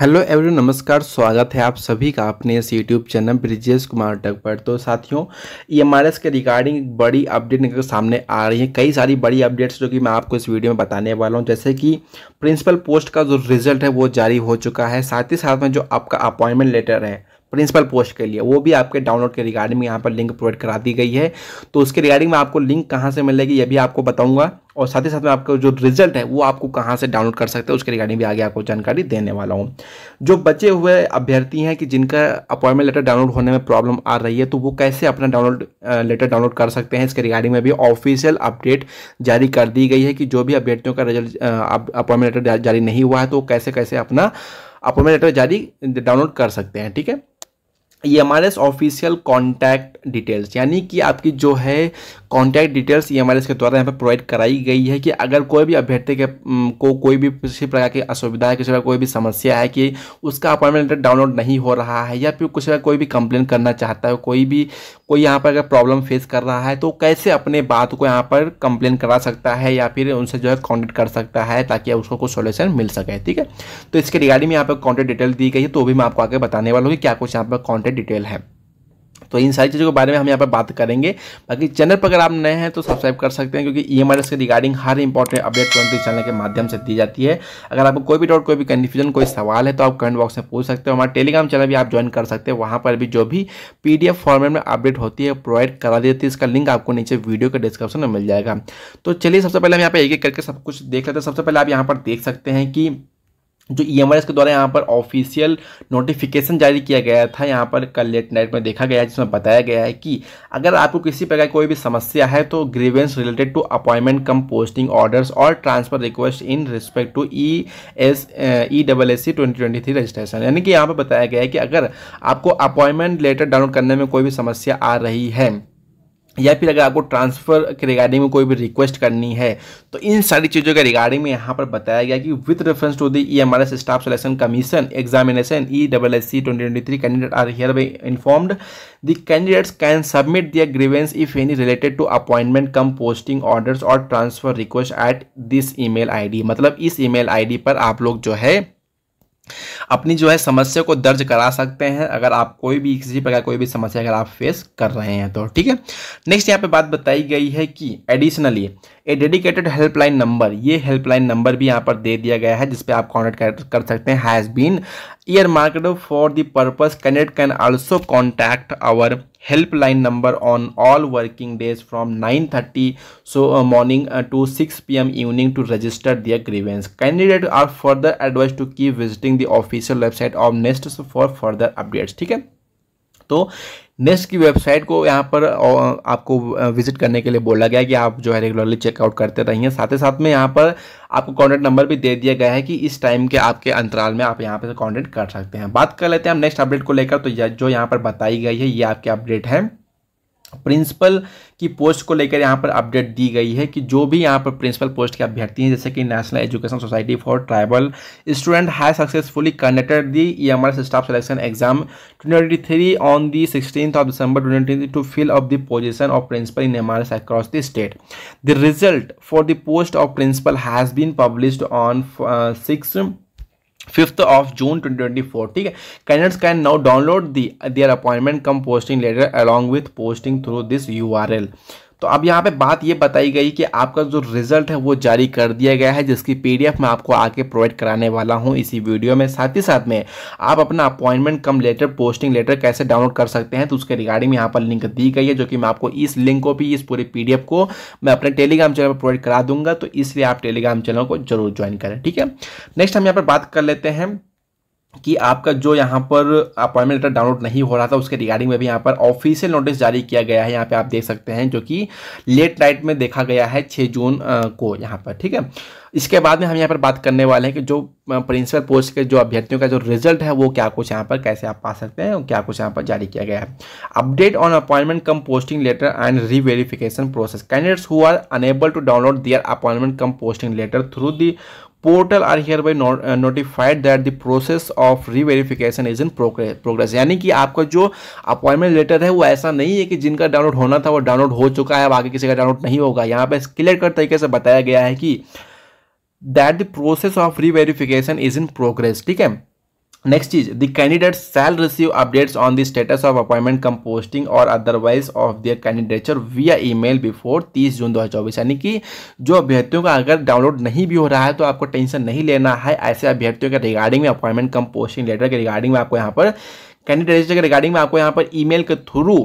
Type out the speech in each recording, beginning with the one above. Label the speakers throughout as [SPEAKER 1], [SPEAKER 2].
[SPEAKER 1] Hello every नमस्कार स्वागत है आप सभी का अपने इस यूट्यूब चैनल ब्रिजेश कुमार टक पर तो साथियों ई एम के रिगार्डिंग बड़ी अपडेट निकल सामने आ रही है कई सारी बड़ी अपडेट्स जो कि मैं आपको इस वीडियो में बताने वाला हूं जैसे कि प्रिंसिपल पोस्ट का जो रिजल्ट है वो जारी हो चुका है साथ ही साथ में जो आपका अपॉइंटमेंट लेटर है प्रिंसिपल पोस्ट के लिए वो भी आपके डाउनलोड के रिगार्डिंग यहाँ पर लिंक प्रोवाइड करा दी गई है तो उसके रिगार्डिंग में आपको लिंक कहाँ से मिलेगी ये भी आपको बताऊंगा और साथ ही साथ में आपका जो रिजल्ट है वो आपको कहाँ से डाउनलोड कर सकते हैं उसके रिगार्डिंग भी आगे आपको जानकारी देने वाला हूँ जो बचे हुए अभ्यर्थी हैं कि जिनका अपॉइंटमेंट लेटर डाउनलोड होने में प्रॉब्लम आ रही है तो वो कैसे अपना डाउनलोड लेटर डाउनलोड कर सकते हैं इसके रिगार्डिंग में भी ऑफिशियल अपडेट जारी कर दी गई है कि जो भी अभ्यर्थियों का रिजल्ट अपॉइंटमेंट लेटर जारी नहीं हुआ है तो कैसे कैसे अपना अपॉइंटमेंट लेटर जारी डाउनलोड कर सकते हैं ठीक है ये हमारे ऑफिशियल कॉन्टैक्ट कॉन्टैक्ट डिटेल्स यानी कि आपकी जो है कॉन्टैक्ट डिटेल्स ई एम के द्वारा यहाँ पर प्रोवाइड कराई गई है कि अगर कोई भी अभ्यर्थी के को कोई भी किसी प्रकार की असुविधा है किसी प्रकार कोई भी समस्या है कि उसका अपॉइंटमेंट लेटर डाउनलोड नहीं हो रहा है या फिर कुछ कोई भी कंप्लेन करना चाहता है कोई भी कोई यहाँ पर अगर प्रॉब्लम फेस कर रहा है तो कैसे अपने बात को यहाँ पर कंप्लेन करा सकता है या फिर उनसे जो है कॉन्टेक्ट कर सकता है ताकि उसको कुछ सोल्यूशन मिल सके ठीक है तो इसके रिगार्डिंग यहाँ पर कॉन्टैक्ट डिटेल दी गई है तो भी मैं आपको आगे बताने वाला हूँ कि क्या कुछ यहाँ पर कॉन्टैक्ट डिटेल है तो इन सारी चीज़ों के बारे में हम यहाँ पर बात करेंगे बाकी चैनल पर अगर आप नए हैं तो सब्सक्राइब कर सकते हैं क्योंकि ई e एम के रिगार्डिंग हर इंपॉर्टेंट अपडेट तुरंत इस चैनल के माध्यम से दी जाती है अगर आपको कोई भी डाउट कोई भी कन्फ्यूजन कोई सवाल है तो आप कमेंट बॉक्स में पूछ सकते हो हमारे टेलीग्राम चैनल भी आप ज्वाइन कर सकते हैं वहाँ पर भी जो भी पी फॉर्मेट में अपडेट होती है प्रोवाइड करा देती है इसका लिंक आपको नीचे वीडियो के डिस्क्रिप्शन में मिल जाएगा तो चलिए सबसे पहले हम यहाँ पर एक एक करके सब कुछ देख लेते हैं सबसे पहले आप यहाँ पर देख सकते हैं कि जो ई एम आर एस के द्वारा यहाँ पर ऑफिशियल नोटिफिकेशन जारी किया गया था यहाँ पर कल लेट नाइट में देखा गया है जिसमें बताया गया है कि अगर आपको किसी प्रकार की कोई भी समस्या है तो grievance related to appointment cum posting orders और transfer request in respect to E S E double S C twenty twenty three registration यानी कि यहाँ पर बताया गया है कि अगर आपको अपॉइंटमेंट लेटर डाउनलोड करने में कोई भी समस्या आ रही है या फिर अगर आपको ट्रांसफ़र के रिगार्डिंग में कोई भी रिक्वेस्ट करनी है तो इन सारी चीज़ों के रिगार्डिंग में यहाँ पर बताया गया कि with reference to the E M R S staff selection commission examination E double S C twenty twenty three candidate are hereby informed the candidates can submit their grievance if any related to appointment cum posting orders और transfer request at this email I D मतलब इस ई email I D पर आप लोग जो है अपनी जो है समस्या को दर्ज करा सकते हैं अगर आप कोई भी किसी प्रकार कोई भी समस्या अगर आप फेस कर रहे हैं तो ठीक है नेक्स्ट यहाँ पे बात बताई गई है कि additionally a dedicated helpline number ये हेल्पलाइन नंबर भी यहाँ पर दे दिया गया है जिसपे आप कॉन्टैक्ट कर सकते हैं has been earmarked for the purpose connect can also contact our helpline number on all working days from 9:30 so uh, morning uh, to 6 p.m. evening to register their grievance. Candidates are further advised to keep visiting the official website of Nest for further updates. Okay. तो NEST की website को यहाँ पर आपको visit करने के लिए बोला गया है कि आप जो है रेगुलरली चेकआउट करते रहिए साथ ही साथ में यहाँ पर आपको कॉन्टैक्ट नंबर भी दे दिया गया है कि इस टाइम के आपके अंतराल में आप यहाँ पर कॉन्टेक्ट कर सकते हैं बात कर लेते हैं हम नेक्स्ट अपडेट को लेकर तो जो यहाँ पर बताई गई है ये आपकी अपडेट है प्रिंसिपल की पोस्ट को लेकर यहाँ पर अपडेट दी गई है कि जो भी यहाँ पर प्रिंसिपल पोस्ट के अभ्यर्थी हैं जैसे कि national education society for tribal student has successfully conducted the E M staff selection exam twenty three on the sixteen of December twenty two fill of the position of principal in M across the state the result for the post of principal has been publish on six fifth of June twenty twenty four ठीक है candidates can now download the their appointment cum posting letter along with posting through this U R L तो अब यहाँ पे बात ये बताई गई कि आपका जो रिजल्ट है वो जारी कर दिया गया है जिसकी पीडीएफ मैं आपको आके प्रोवाइड कराने वाला हूँ इसी वीडियो में साथ ही साथ में आप अपना appointment cum letter posting letter कैसे डाउनलोड कर सकते हैं तो उसके रिगार्डिंग यहाँ पर लिंक दी गई है जो कि मैं आपको इस लिंक को भी इस पूरे पी को मैं अपने टेलीग्राम चैनल पर प्रोवाइड करा दूंगा तो इसलिए आप टेलीग्राम चैनल को जरूर ज्वाइन करें ठीक है नेक्स्ट हम यहाँ पर बात कर लेते हैं कि आपका जो यहाँ पर अपॉइंटमेंट लेटर डाउनलोड नहीं हो रहा था उसके रिगार्डिंग में भी यहाँ पर ऑफिशियल नोटिस जारी किया गया है यहाँ पे आप देख सकते हैं जो कि लेट नाइट में देखा गया है 6 जून को यहाँ पर ठीक है इसके बाद में हम यहाँ पर बात करने वाले हैं कि जो प्रिंसिपल पोस्ट के जो अभ्यर्थियों का जो रिजल्ट है वो क्या कुछ यहाँ पर कैसे आप पा सकते हैं क्या कुछ यहाँ पर जारी किया गया है update on appointment cum posting letter and reverification process candidates who are unable to download their appointment cum posting letter through the portal are hereby notified that the process of reverification is in progress यानी कि आपका जो appointment letter है वो ऐसा नहीं है कि जिनका डाउनलोड होना था वो डाउनलोड हो चुका है अब आगे किसी का डाउनलोड नहीं होगा यहाँ पे क्लियर कट तरीके से बताया गया है कि that the process of reverification is in progress ठीक है नेक्स्ट चीज the candidate shall receive updates on the status of appointment cum posting और otherwise of we candidature email before 30 June 2024 यानी कि जो अभ्यर्थियों का अगर डाउनलोड नहीं भी हो रहा है तो आपको टेंशन नहीं लेना है ऐसे अभ्यर्थियों के रिगार्डिंग में अपॉइंटमेंट कम पोस्टिंग लेटर के रिगार्डिंग में आपको यहाँ पर कैंडिडेटर के रिगार्डिंग में आपको यहाँ पर मेल के थ्रू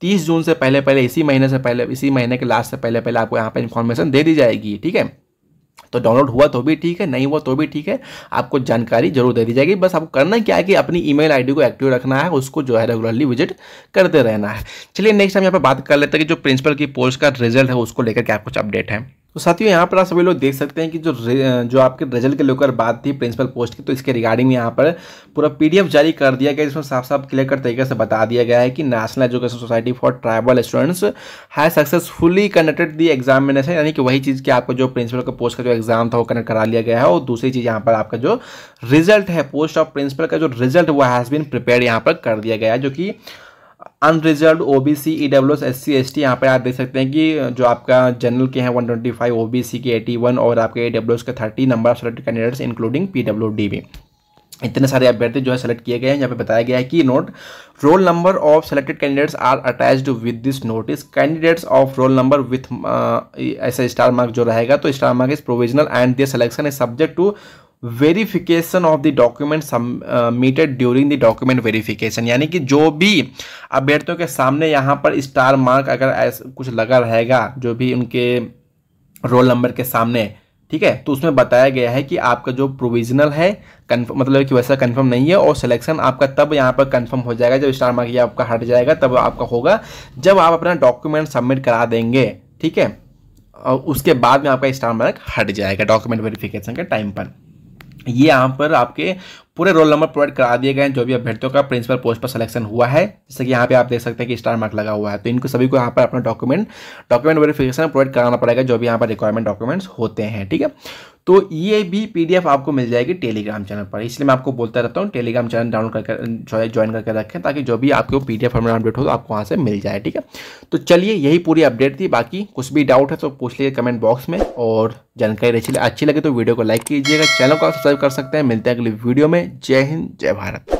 [SPEAKER 1] तीस जून से पहले पहले इसी महीने से पहले इसी महीने के लास्ट से पहले पहले आपको यहाँ पर इन्फॉर्मेशन दे दी जाएगी ठीक है तो डाउनलोड हुआ तो भी ठीक है नहीं हुआ तो भी ठीक है आपको जानकारी जरूर दे दी जाएगी बस आपको करना क्या है कि अपनी ईमेल आईडी को एक्टिव रखना है उसको जो है रेगुलरली विजिट करते रहना है चलिए नेक्स्ट हम यहाँ पर बात कर लेते हैं कि जो प्रिंसिपल की पोस्ट का रिजल्ट है उसको लेकर के कुछ अपडेट है तो साथियों यहाँ पर आप सभी लोग देख सकते हैं कि जो जो आपके रिजल्ट के लेकर बात थी प्रिंसिपल पोस्ट की तो इसके रिगार्डिंग यहाँ पर पूरा पीडीएफ जारी कर दिया गया जिसमें साफ साफ क्लियर कट तरीके से बता दिया गया है कि national education society for tribal students है सक्सेसफुली कनेक्टेड दी एग्जामिनेशन यानी कि वही चीज़ की आपका जो प्रिंसिपल का पोस्ट का जो एग्जाम था वो कनेक्ट करा लिया गया है और दूसरी चीज़ यहाँ पर आपका जो रिजल्ट है पोस्ट ऑफ प्रिंसिपल का जो रिजल्ट वो हैज़ बिन प्रिपेयर यहाँ पर कर दिया गया है जो कि unreserve S C S T यहाँ पर आप देख सकते हैं कि जो आपका जनरल के हैं 125 सी के वन और आपके एस e के thirty number of selected candidates including डी भी इतने सारे अभ्यर्थी जो है सेलेक्ट किए गए हैं यहाँ पे बताया गया है कि note roll number of selected candidates are attached with this notice candidates of roll number with ऐसा स्टार मार्क जो रहेगा तो star mark is provisional and their selection is subject to verification of the document submitted during the document verification यानी कि जो भी अभ्यर्थियों के सामने यहाँ पर स्टार मार्क अगर ऐसा कुछ लगा रहेगा जो भी उनके रोल नंबर के सामने ठीक है तो उसमें बताया गया है कि आपका जो प्रोविजनल है कन्फर्म मतलब कि वैसा कंफर्म नहीं है और सिलेक्शन आपका तब यहाँ पर कंफर्म हो जाएगा जब स्टार मार्क ये आपका हट जाएगा तब आपका होगा जब आप अपना डॉक्यूमेंट सबमिट करा देंगे ठीक है और उसके बाद में आपका स्टार मार्क हट जाएगा डॉक्यूमेंट वेरिफिकेशन के टाइम पर ये यहाँ पर आपके पूरे रोल नंबर प्रोवाइड करा दिए गए हैं जो भी अभ्यर्थियों का प्रिंसिपल पोस्ट पर सिलेक्शन हुआ है जैसे कि यहाँ पे आप देख सकते हैं कि स्टार मार्क लगा हुआ है तो इनको सभी को यहाँ पर अपना डॉक्यूमेंट डॉक्यूमेंट वेरिफिकेशन प्रोवाइड कराना पड़ेगा जो भी यहाँ पर रिक्वायरमेंट डॉक्यूमेंट्स होते हैं ठीक है तो ये भी पीडीएफ आपको मिल जाएगी टेलीग्राम चैनल पर इसलिए मैं आपको बोलता रहता हूँ टेलीग्राम चैनल डाउनलोड करके ज्वाइन करके रखें ताकि जो भी आपको पीडीएफ डी अपडेट हो तो आपको वहाँ से मिल जाए ठीक है तो चलिए यही पूरी अपडेट थी बाकी कुछ भी डाउट है तो पूछ लीजिए कमेंट बॉक्स में और जानकारी अच्छी लगे तो वीडियो को लाइक कीजिएगा चैनल को आप सब्सक्राइब कर सकते हैं मिलते हैं अगली वीडियो में जय हिंद जय भारत